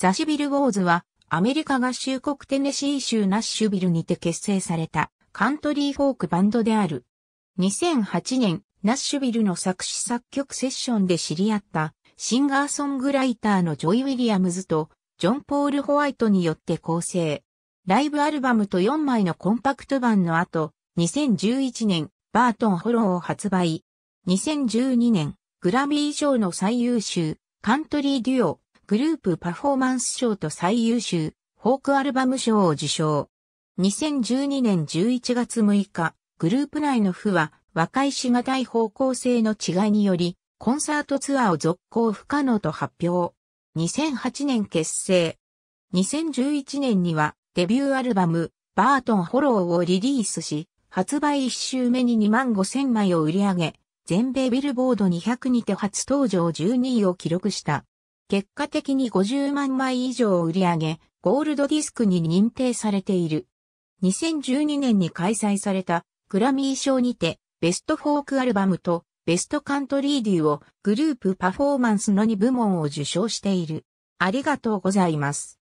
ザシビル・ウォーズは、アメリカ合衆国テネシー州ナッシュビルにて結成されたカントリーフォークバンドである。2008年、ナッシュビルの作詞作曲セッションで知り合ったシンガーソングライターのジョイ・ウィリアムズとジョン・ポール・ホワイトによって構成。ライブアルバムと4枚のコンパクト版の後、2011年、バートン・ホローを発売。2012年、グラミー賞の最優秀、カントリーデュオ、グループパフォーマンス賞と最優秀、フォークアルバム賞を受賞。2012年11月6日、グループ内の負は、若いしがたい方向性の違いにより、コンサートツアーを続行不可能と発表。2008年結成。2011年には、デビューアルバム、バートン・ホローをリリースし、発売1週目に2万5千枚を売り上げ、全米ビルボード200にて初登場12位を記録した。結果的に50万枚以上を売り上げ、ゴールドディスクに認定されている。2012年に開催されたグラミー賞にて、ベストフォークアルバムとベストカントリーデューをグループパフォーマンスの2部門を受賞している。ありがとうございます。